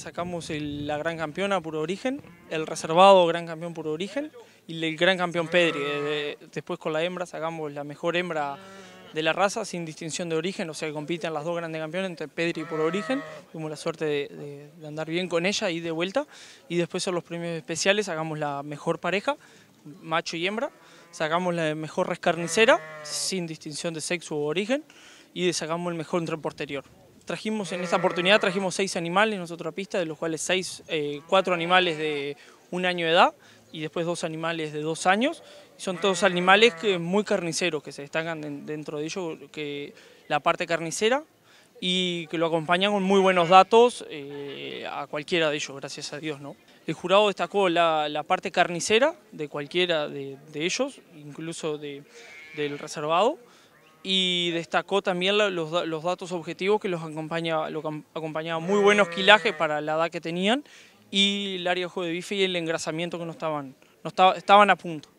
sacamos la gran campeona puro origen, el reservado gran campeón por origen y el gran campeón Pedri. Eh, después con la hembra sacamos la mejor hembra de la raza sin distinción de origen, o sea que compiten las dos grandes campeones entre Pedri y puro origen. Tuvimos la suerte de, andar bien con ella y de vuelta. Y después en los premios especiales sacamos la mejor pareja, macho y hembra. Sacamos la mejor rescarnicera sin distinción de sexo o origen y sacamos el mejor entre posterior trajimos en esta oportunidad trajimos seis animales en nuestra pista, de los cuales eh, cuatro animales de un año de edad y después dos animales de dos años. Son todos animales que, muy carniceros, que se destacan dentro de ellos que la parte carnicera y que lo acompañan con muy buenos datos eh, a cualquiera de ellos, gracias a Dios. ¿no? El jurado destacó la, la parte carnicera de cualquiera de, de ellos, incluso del reservado, y destacó también los, datos objetivos que los acompañaba, lo acompañaban muy buenos quilajes para la edad que tenían y el área de bife y el engrasamiento que no estaban, estaban a punto.